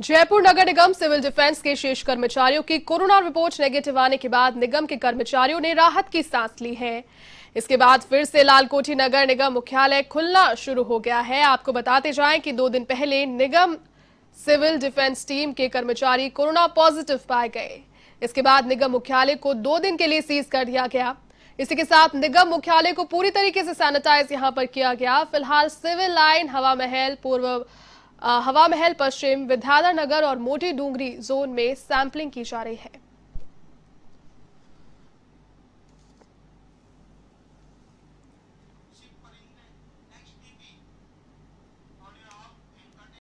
जयपुर नगर निगम civil defence के शेष कर्मचारियों की कोरोना रिपोर्ट नेगेटिव आने के बाद निगम के कर्मचारियों ने राहत की सांस ली है इसके बाद फिर से लालकोठी नगर निगम मुख्यालय खुलना शुरू हो गया है आपको बताते जाएं कि दो दिन पहले निगम सिविल डिफेंस टीम के कर्मचारी कोरोना पॉजिटिव पाए गए इसके बाद निगम मुख्यालय को दो दिन के लिए सीज कर दिया गया इसी के साथ निगम मुख्यालय को पूरी तरीके से सैनिटाइज यहां पर किया गया फिलहाल सिविल लाइन हवा महल पूर्व हवा महल पश्चिम विद्याधर नगर और मोटी डूंगरी जोन में सैंपलिंग की जा रही है